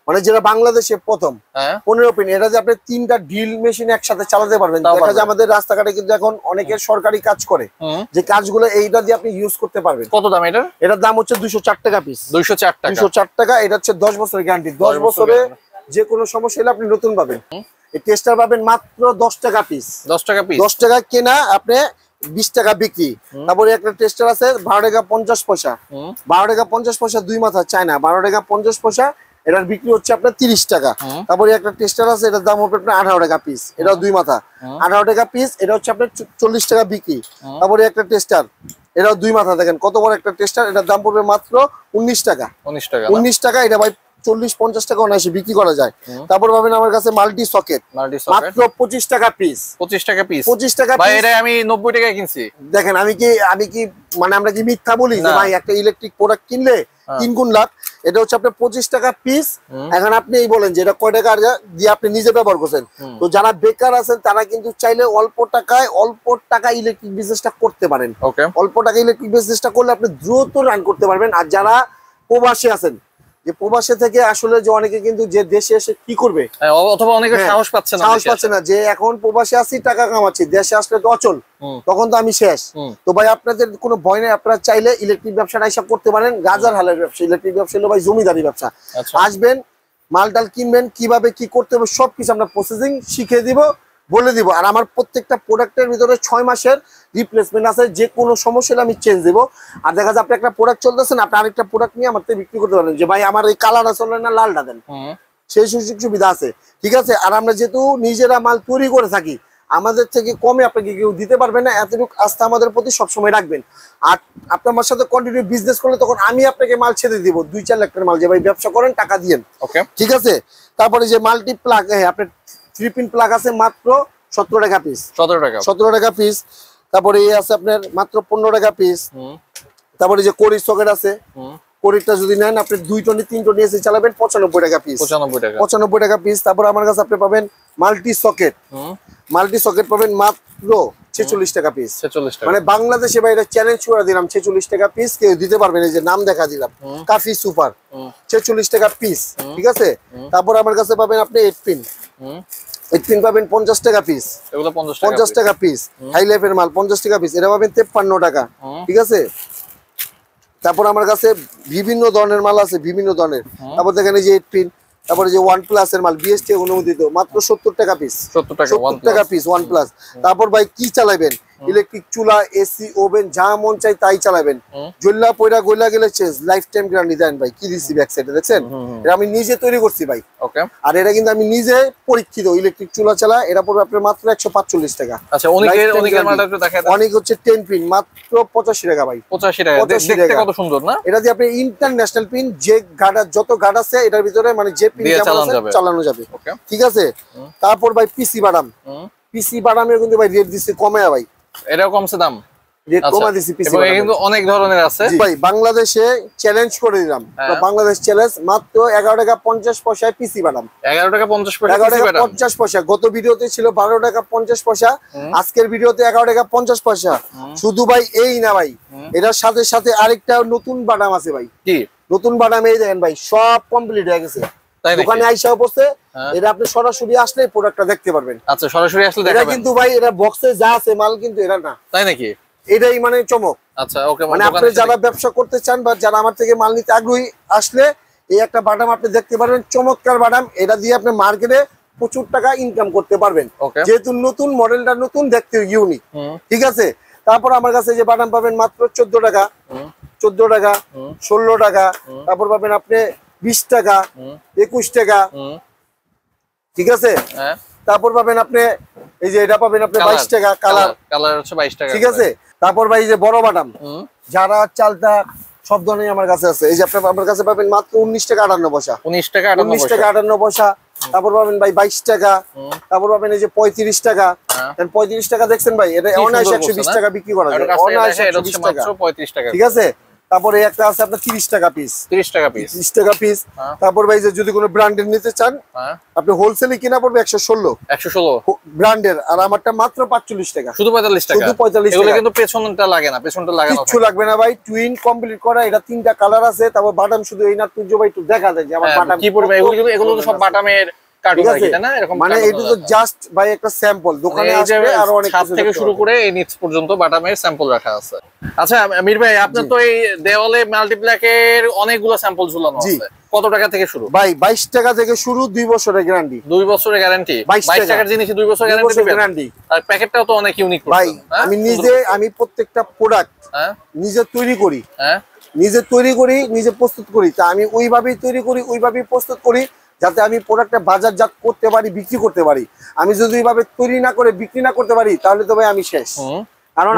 মানে যেটা বাংলাদেশে প্রথম হ্যাঁ। পনেরো পিন এটা যে আপনি তিনটা ড্রিল মেশিন একসাথে চালাতে পারবেন দেখা আমাদের রাস্তাঘাটে কিন্তু এখন অনেকের সরকারি কাজ করে যে কাজগুলো এইটা দিয়ে আপনি ইউজ করতে পারবেন কত দাম এটা এটার দাম হচ্ছে 204 টাকা পিস 204 টাকা 204 টাকা এটা হচ্ছে দশ বছরের গ্যারান্টি দশ বছরে যে কোনো সমস্যা হলে আপনি নতুন পাবেন এই টেস্টার পাবেন মাত্র দশ টাকা পিস দশ টাকা পিস দশ টাকা কেনা আপনি বিশ টাকা বিক্রি তারপরে একটা টেস্টার আছে বারো টাকা পঞ্চাশ পয়সা বারো টাকা পঞ্চাশ পয়সা দুই মাথা না বারো টাকা পঞ্চাশ পয়সা এটার বিক্রি হচ্ছে আপনার তিরিশ টাকা তারপরে একটা টেস্টার আছে এটার দাম হবে আপনার আঠারো টাকা পিস এটা দুই মাথা আঠারো টাকা পিস এটা হচ্ছে আপনার চল্লিশ টাকা বিক্রি তারপরে একটা টেস্টার এটাও দুই মাথা দেখেন কত বড় একটা টেস্টার এটার দাম পড়বে মাত্র টাকা উনিশ টাকা উনিশ টাকা এটা ভাই চল্লিশ পঞ্চাশ টাকা অনায়াসে বিক্রি করা যায় তারপর পাবেন আমার কাছে মাল্টি সকেট মাত্র পঁচিশ টাকা পিস পঁচিশ টাকা পিস পঁচিশ টাকা আমি নব্বই টাকা কিনছি দেখেন আমি কি আমি কি মানে আমরা কি মিথ্যা বলি ভাই একটা ইলেকট্রিক প্রোডাক্ট কিনলে হ্যাঁ। তিন গুণ লাভ এটা হচ্ছে আপনার পঁচিশ টাকা পিস এখন আপনি এই বলেন যে এটা কয় টাকা দিয়ে আপনি নিজে ব্যবহার করছেন তো যারা বেকার আছেন তারা কিন্তু চাইলে অল্প টাকায় অল্প টাকা ইলেকট্রিক বিজনেসটা করতে পারেন অল্প টাকা ইলেকট্রিক বিজনেসটা করলে আপনি দ্রুত রান করতে পারবেন আর যারা প্রবাসী আছেন যে প্রবাসে থেকে আসলে যে অনেকে কিন্তু যে দেশে এসে কি করবে হ্যাঁ, অথবা অনেকে হ্যাঁ, সাহস পাচ্ছে না সাহস পাচ্ছে না যে এখন প্রবাসে আসি টাকা কামাচ্ছি দেশে আসলে তো অচল তখন তো আমি শেষ তো ভাই আপনাদের কোনো ভয় নেই আপনারা চাইলে ইলেকট্রিক ব্যবসাটা হিসাব করতে পারেন গাজার হালের ব্যবসা ইলেকট্রিক ব্যবসা হলো ভাই জমিদারি ব্যবসা আচ্ছা। আসবেন মাল ডাল কিনবেন কিভাবে কি করতে হবে সবকিছু আমরা প্রসেসিং শিখে দিব বলে দিব আর আমার প্রত্যেকটা প্রোডাক্টের ভিতরে ছয় মাসের রিপ্লেসমেন্ট আছে যে কোনো সমস্যা আমি চেঞ্জ দেবো আর দেখা যায় আপনি একটা প্রোডাক্ট চলতেছেন আপনি আরেকটা প্রোডাক্ট নিয়ে আমার বিক্রি করতে পারেন যে ভাই আমার এই কালারটা চলে না লালটা দেন সেই সুযোগ সুবিধা আছে ঠিক আছে আর আমরা যেহেতু নিজেরা মাল তৈরি করে থাকি আমাদের থেকে কমে আপনাকে কেউ দিতে পারবে না এতটুকু আস্থা আমাদের প্রতি সবসময় রাখবেন আর আপনি আমার সাথে কন্টিনিউ বিজনেস করলে তখন আমি আপনাকে মাল ছেড়ে দিব দুই চার লাখের মাল যে ভাই ব্যবসা করেন টাকা দিয়েন ঠিক আছে তারপরে যে মাল্টিপ্লাক প্লাগ হ্যাঁ আপনার থ্রি পিন প্লাগ আছে মাত্র সতেরো টাকা পিস সতেরো টাকা সতেরো টাকা পিস তারপরে এই আছে আপনার মাত্র পনেরো টাকা পিস তারপরে যে কড়ি সকেট আছে কড়িটা যদি নেন আপনি দুই টনি তিন টনি এসে চালাবেন পঁচানব্বই টাকা পিস পঁচানব্বই টাকা পঁচানব্বই টাকা পিস তারপর আমার কাছে আপনি পাবেন মাল্টি সকেট মাল্টি সকেট পাবেন মাত্র ছেচল্লিশ টাকা পিস মানে বাংলাদেশে ভাই এটা চ্যালেঞ্জ করে দিলাম ছেচল্লিশ টাকা পিস কেউ দিতে পারবে না যে নাম দেখা দিলাম কাফি সুপার ছেচল্লিশ টাকা পিস ঠিক আছে তারপর আমার কাছে পাবেন আপনি এইট পিন পিন পাবেন পঞ্চাশ টাকা পিস পঞ্চাশ টাকা পিস মাল পঞ্চাশ টাকা পিস এটা পাবেন টাকা ঠিক আছে তারপর আমার কাছে বিভিন্ন ধরনের মাল আছে বিভিন্ন ধরনের তারপর দেখেন এই যে এইট পিন তারপরে যে ওয়ান প্লাস এর মাল বিএসটি অনুমোদিত মাত্র সত্তর টাকা পিস সত্তর টাকা পিস ওয়ান প্লাস তারপর ভাই কি চালাবেন ইলেকট্রিক চুলা এসি ওভেন যা মন চাই তাই চালাবেন জল্লা পয়রা গইলা গেলে চেঞ্জ লাইফ টাইম গ্যারান্টি দেন ভাই কি দিছি ব্যাক সাইডে দেখছেন এটা আমি নিজে তৈরি করছি ভাই ওকে আর এটা কিন্তু আমি নিজে পরীক্ষিত ইলেকট্রিক চুলা চালা এটা পড়বে আপনার মাত্র 145 টাকা আচ্ছা অনেক অনেকের মালটা একটু দেখায় অনেক হচ্ছে 10 পিন মাত্র 85 টাকা ভাই 85 টাকা দেখতে কত সুন্দর না এটা যে আপনি ইন্টারন্যাশনাল পিন যে গাড়া যত গাড় আছে এটার ভিতরে মানে যে পিন চালানো যাবে ঠিক আছে তারপর ভাই পিসি বাদাম পিসি বাদামের কিন্তু ভাই রেট দিচ্ছে কমে ভাই এটাও কমছে দাম আচ্ছা। অনেক ধরনের হ্যাঁ। এগারো টাকা পঞ্চাশ পিসি এগারো টাকা এগারো টাকা পঞ্চাশ পয়সা গত ভিডিওতে ছিল বারো টাকা পঞ্চাশ পয়সা আজকের ভিডিওতে এগারো টাকা পঞ্চাশ পয়সা শুধু ভাই এই না ভাই এটার সাথে সাথে আরেকটা নতুন বাদাম আছে ভাই নতুন বাদাম এই দেখেন ভাই সব কমপ্লিট হয়ে গেছে দোকানে হ্যাঁ। আপনি সরাসরি আসলে প্রোডাক্টটা দেখতে পারবেন আচ্ছা সরাসরি আসলে কিন্তু ভাই বক্সে যা আছে মাল কিন্তু না তাই নাকি এটাই মানে চমক আচ্ছা ওকে মানে আপনি যারা ব্যবসা করতে চান বা যারা আমার থেকে মাল নিতে আগ্রহী আসলে এই একটা বাদাম আপনি দেখতে পারবেন চমৎকার বাদাম এটা দিয়ে আপনি মার্কেটে প্রচুর টাকা ইনকাম করতে পারবেন যেহেতু নতুন মডেলটা নতুন দেখতে ইউনিক ঠিক আছে তারপর আমার কাছে যে বাদাম পাবেন মাত্র চোদ্দ টাকা চোদ্দ টাকা ষোলো টাকা তারপর পাবেন আপনি বিশ টাকা একুশ টাকা ঠিক আছে হ্যাঁ। তারপর পাবেন আপনি এই যে এটা পাবেন আপনি বাইশ টাকা কালার কালার হচ্ছে বাইশ টাকা ঠিক আছে তারপর ভাই যে বড় বাটাম যারা চালটা সব ধরনের আমার কাছে আছে এই যে আপনি আমার কাছে পাবেন মাত্র উনিশ টাকা আটান্ন পয়সা উনিশ টাকা উনিশ টাকা আটান্ন পয়সা তারপর পাবেন ভাই বাইশ টাকা তারপর পাবেন এই যে পঁয়ত্রিশ টাকা হ্যাঁ। পঁয়ত্রিশ টাকা দেখছেন ভাই এটা অনায়াসে একশো বিশ টাকা বিক্রি করা যায় অনায়াসে একশো বিশ টাকা ঠিক আছে তারপরে একটা আছে আপনার তিরিশ টাকা পিস তিরিশ টাকা পিস তিরিশ টাকা পিস হ্যাঁ। তারপর ভাই যদি কোনো ব্র্যান্ডের নিতে চান হ্যাঁ। আপনি হোলসেলে কিনা পড়বে একশো ষোলো একশো ষোলো ব্র্যান্ডের আর আমারটা মাত্র পাঁচচল্লিশ টাকা শুধু পঁয়তাল্লিশ টাকা শুধু পঁয়তাল্লিশ টাকা কিন্তু পেছনটা লাগে না পেছনটা লাগে কিছু লাগবে না ভাই টুইন কমপ্লিট করা এটা তিনটা কালার আছে তারপর বাটাম শুধু এই না যে ভাই একটু দেখা দেয় যে আমার বাটাম হ্যাঁ, কি পড়বে এগুলো সব বাটামের মানে মানে আচ্ছা, বছরের গ্যারান্টি গ্যারান্টি আর প্যাকেটটাও তো অনেক ইউনিক ভাই হ্যাঁ? আমি নিজে আমি প্রত্যেকটা প্রোডাক্ট হ্যাঁ? নিজে তৈরি করি হ্যাঁ নিজে তৈরি করি নিজে প্রস্তুত করি তা আমি ওইভাবেই তৈরি করি ওইভাবেই প্রস্তুত করি যাতে আমি প্রোডাক্টটা বাজারজাত করতে পারি বিক্রি করতে পারি আমি যদি এইভাবে তৈরি না করে বিক্রি না করতে পারি তাহলে তো ভাই আমি শেষ কারণ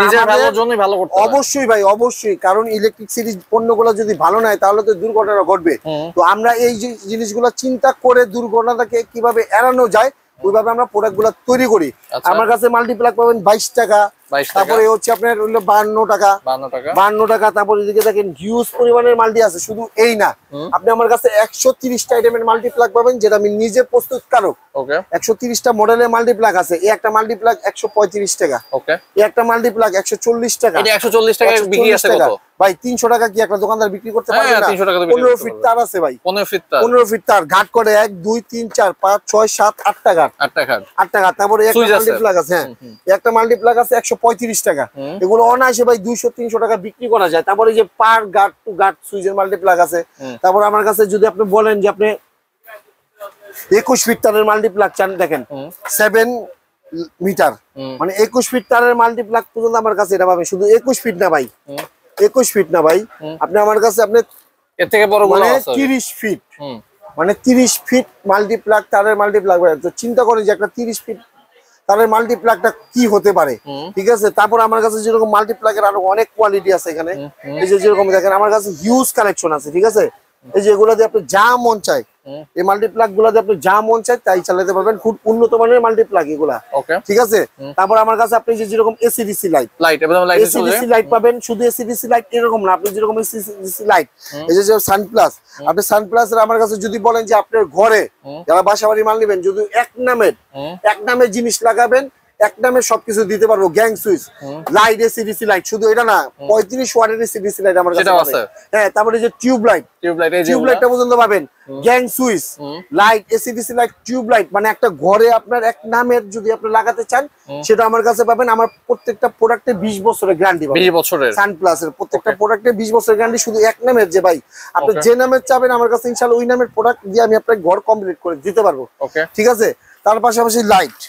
অবশ্যই ভাই অবশ্যই কারণ ইলেকট্রিক সিরিজ পণ্যগুলো যদি ভালো নয় তাহলে তো দুর্ঘটনা ঘটবে তো আমরা এই জিনিসগুলো চিন্তা করে দুর্ঘটনাটাকে কিভাবে এড়ানো যায় ওইভাবে আমরা প্রোডাক্ট তৈরি করি আচ্ছা। আমার কাছে মাল্টিপ্লাক পাবেন বাইশ টাকা তারপরে হচ্ছে শুধু এই না আপনি আমার কাছে একশো তিরিশটা আইটেমের পাবেন যেটা আমি নিজে প্রস্তুত কারক একশো তিরিশটা মডেলের মাল্টি আছে একটা মাল্টি একশো পঁয়ত্রিশ টাকা এই একশো চল্লিশ টাকা একশো চল্লিশ টাকা ভাই তিনশো টাকা কি একটা দোকানদার বিক্রি করতে পারে হ্যাঁ, পনেরো ফিট তার আছে ভাই পনেরো ফিট তার পনেরো ফিট তার ঘাট করে এক দুই তিন চার পাঁচ ছয় সাত আটটা ঘাট আটটা ঘাট আটটা ঘাট তারপরে একটা মাল্টিপ্লাগ আছে হ্যাঁ একটা মাল্টিপ্লাগ আছে একশো পঁয়ত্রিশ টাকা এগুলো অনায়াসে ভাই দুইশো তিনশো টাকা বিক্রি করা যায় তারপরে যে পার ঘাট টু ঘাট সুইচের মাল্টিপ্লাগ আছে তারপরে আমার কাছে যদি আপনি বলেন যে আপনি একুশ ফিট তারের মাল্টিপ্লাগ চান দেখেন সেভেন মিটার মানে একুশ ফিট তারের মাল্টিপ্লাগ পর্যন্ত আমার কাছে এটা পাবে শুধু একুশ ফিট না ভাই একুশ ফিট না ভাই আপনি আমার কাছে আপনি এর থেকে বড় মানে, মানে তিরিশ ফিট মানে তিরিশ ফিট মাল্টিপ্লাক তারের মাল্টিপ্লাক তো চিন্তা করেন যে একটা তিরিশ ফিট তারের মাল্টিপ্লাকটা কি হতে পারে ঠিক আছে তারপর আমার কাছে যেরকম মাল্টিপ্লাকের আরো অনেক কোয়ালিটি আছে এখানে এই যে যেরকম দেখেন আমার কাছে হিউজ কালেকশন আছে ঠিক আছে এই যে এগুলো দিয়ে আপনি যা মন চায় এই মাল্টিপ্লাগ গুলাতে আপনি যা মন চায় তাই চালাতে পারবেন খুব উন্নত মানের মাল্টিপ্লাক এগুলা ঠিক আছে তারপর আমার কাছে আপনি যে যেরকম AC DC light light AC DC light পাবেন শুধু এসিডিসি লাইট এরকম না আপনি যেরকম এসিডিসি লাইট এই যে সানপ্লাস আপনি সানপ্লাস এর আমার কাছে যদি বলেন যে আপনার ঘরে যারা বাসাবাড়ি মাল নেবেন যদি এক নামের এক নামের জিনিস লাগাবেন এক নামে সবকিছু দিতে পারবো gang switch light AC DC light শুধু এটা না পঁয়ত্রিশ ওয়ার্ডের সিডিসি লাইট আমার কাছে হ্যাঁ তারপরে যে টিউব লাইট টিউব লাইট পর্যন্ত পাবেন gang switch light AC DC light tube light মানে একটা ঘরে আপনার এক নামের যদি আপনি লাগাতে চান সেটা আমার কাছে পাবেন আমার প্রত্যেকটা প্রোডাক্টে বিশ বছরের গ্যারান্টি বিশ বছরের সানপ্লাসের প্রত্যেকটা প্রোডাক্টে বিশ বছরের গ্যারান্টি শুধু এক নামের যে ভাই আপনি যে নামের চাবেন আমার কাছে ইনশাল্লাহ ওই নামের প্রোডাক্ট দিয়ে আমি আপনার ঘর কমপ্লিট করে দিতে পারবো ঠিক আছে তার পাশাপাশি লাইট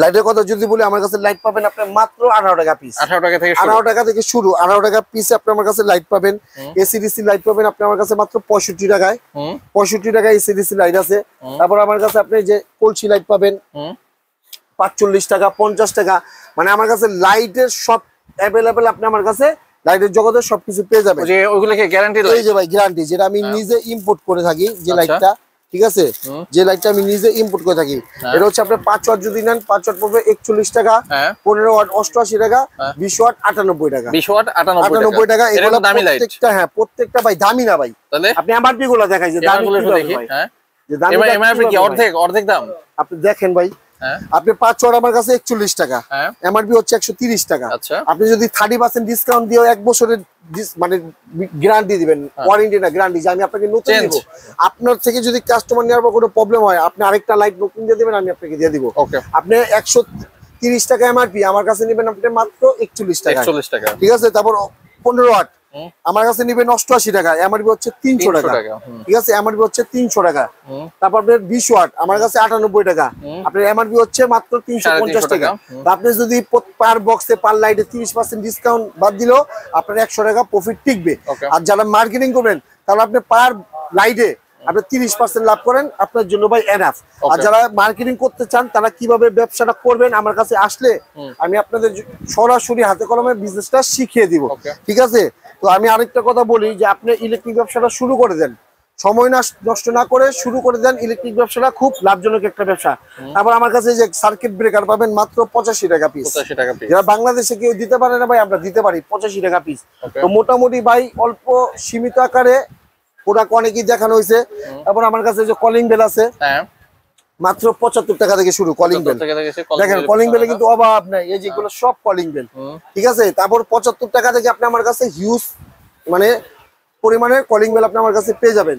লাইটের কথা যদি বলি আমার কাছে লাইট পাবেন আপনি মাত্র আঠারো টাকা পিস আঠারো টাকা থেকে আঠারো টাকা থেকে শুরু আঠারো টাকা পিসে আপনি আমার কাছে লাইট পাবেন এসিডিসি লাইট পাবেন আপনি আমার কাছে মাত্র পঁয়ষট্টি টাকায় পঁয়ষট্টি টাকায় এসিডিসি লাইট আছে তারপর আমার কাছে আপনি যে কলসি লাইট পাবেন পাঁচচল্লিশ টাকা পঞ্চাশ টাকা মানে আমার কাছে লাইটের সব অ্যাভেলেবেল আপনি আমার কাছে লাইটের জগতে সবকিছু পেয়ে যাবেন ওইগুলোকে গ্যারান্টি এই যে ভাই গ্যারান্টি যেটা আমি হ্যাঁ। নিজে ইম্পোর্ট করে থাকি যে লাইটটা আচ্ছা। ঠিক আছে যে লাইটটা আমি নিজে ইম্পোর্ট করে থাকি হ্যাঁ। এটা হচ্ছে আপনার পাঁচ ওয়াট যদি নেন পাঁচ ওয়াট পড়বে একচল্লিশ টাকা হ্যাঁ। পনেরো ওয়াট অষ্টআশি টাকা হ্যাঁ। বিশ ওয়াট আটানব্বই টাকা বিশ ওয়াট আটানব্বই টাকা এগুলো প্রত্যেকটা হ্যাঁ প্রত্যেকটা ভাই দামি না ভাই আপনি এমআরপি গুলো দেখাই যে দামি দেখেন ভাই হ্যাঁ। আপনি পাঁচ ছয় আমার কাছে একচল্লিশ টাকা এমআরপি হ্যাঁ। হচ্ছে একশো তিরিশ টাকা আচ্ছা। আপনি যদি থার্টি পার্সেন্ট ডিসকাউন্ট দিয়ে এক বছরের মানে গ্যারান্টি দিবেন ওয়ারেন্টি হ্যাঁ। না গ্যারান্টি যে আমি আপনাকে নতুন দিব আপনার থেকে যদি কাস্টমার নেওয়ার পর কোনো প্রবলেম হয় আপনি আরেকটা লাইট নতুন দিয়ে দেবেন আমি আপনাকে দিয়ে দিব আপনি একশো তিরিশ টাকা এমআরপি আমার কাছে নেবেন আপনি মাত্র একচল্লিশ টাকা টাকা ঠিক আছে তারপর পনেরো আট আমার কাছে নিবেন অষ্টআশি টাকা এমআরপি হচ্ছে তিনশো টাকা ঠিক আছে এমআরপি হচ্ছে তিনশো টাকা তারপর আপনার বিশ ওয়াট আমার কাছে আটানব্বই টাকা আপনার এমআরপি হচ্ছে মাত্র তিনশো পঞ্চাশ টাকা আপনি যদি পার বক্সে পার লাইটে তিরিশ পার্সেন্ট ডিসকাউন্ট বাদ দিলেও আপনার একশো টাকা প্রফিট টিকবে আর যারা মার্কেটিং করবেন তাহলে আপনি পার লাইটে আপনি তিরিশ পার্সেন্ট লাভ করেন আপনার জন্য ভাই এনাফ আর যারা মার্কেটিং করতে চান তারা কিভাবে ব্যবসাটা করবেন আমার কাছে আসলে আমি আপনাদের সরাসরি হাতে কলমে বিজনেসটা শিখিয়ে দিব ঠিক আছে তো আমি আরেকটা কথা বলি যে আপনি ইলেকট্রিক ব্যবসাটা শুরু করে দেন সময় না নষ্ট না করে শুরু করে দেন ইলেকট্রিক ব্যবসাটা খুব লাভজনক একটা ব্যবসা আবার আমার কাছে যে সার্কিট ব্রেকার পাবেন মাত্র পঁচাশি টাকা পিস যারা বাংলাদেশে কেউ দিতে পারে না ভাই আমরা দিতে পারি পঁচাশি টাকা পিস তো মোটামুটি ভাই অল্প সীমিত আকারে ওটা অনেকেই দেখানো হয়েছে তারপর আমার কাছে যে কলিং বেল আছে হ্যাঁ। মাত্র পঁচাত্তর টাকা থেকে শুরু কলিং বেল দেখেন কলিং বেলে কিন্তু অভাব নাই এই যেগুলো হ্যাঁ। সব কলিং বেল ঠিক আছে তারপর পঁচাত্তর টাকা থেকে আপনি আমার কাছে হিউজ মানে পরিমাণের কলিং বেল আপনি আমার কাছে পেয়ে যাবেন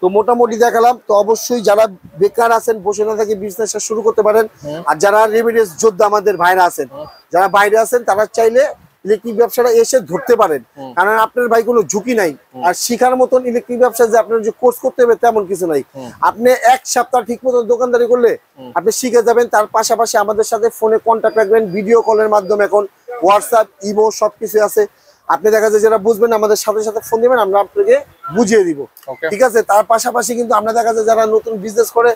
তো মোটামুটি দেখালাম তো অবশ্যই যারা বেকার আছেন বসে না থাকে বিজনেসটা শুরু করতে পারেন আর যারা রেমিডিয়াস যোদ্ধা আমাদের ভাইরা আছেন যারা বাইরে আছেন তারা চাইলে ইলেকট্রিক ব্যবসাটা এসে ধরতে পারেন কারণ আপনার ভাই কোনো ঝুঁকি নাই আর শিখার মতন ইলেকট্রিক ব্যবসা যে আপনার যে কোর্স করতে হবে তেমন কিছু নাই আপনি এক সপ্তাহ ঠিক মতন দোকানদারি করলে আপনি শিখে যাবেন তার পাশাপাশি আমাদের সাথে ফোনে কন্ট্যাক্ট রাখবেন ভিডিও কলের মাধ্যমে এখন হোয়াটসঅ্যাপ ইমো সবকিছু আছে আপনি দেখা যায় যারা বুঝবেন আমাদের সাথে সাথে ফোন দিবেন আমরা আপনাকে বুঝিয়ে দিব ঠিক আছে তার পাশাপাশি কিন্তু আমরা দেখা যায় যারা নতুন বিজনেস করে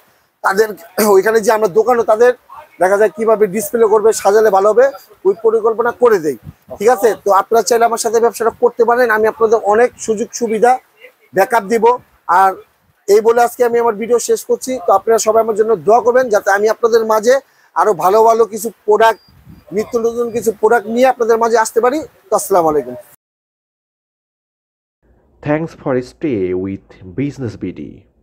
তাদের ওইখানে যে আমরা দোকানও তাদের দেখা যায় কিভাবে ডিসপ্লে করবে সাজালে ভালো হবে ওই পরিকল্পনা করে দেই ঠিক আছে তো আপনারা চাইলে আমার সাথে ব্যবসাটা করতে পারেন আমি আপনাদের অনেক সুযোগ সুবিধা ব্যাকআপ দিব আর এই বলে আজকে আমি আমার ভিডিও শেষ করছি তো আপনারা সবাই আমার জন্য দোয়া করবেন যাতে আমি আপনাদের মাঝে আরো ভালো ভালো কিছু প্রোডাক্ট নিত্য নতুন কিছু প্রোডাক্ট নিয়ে আপনাদের মাঝে আসতে পারি তো আসসালামু আলাইকুম thanks for stay with business BD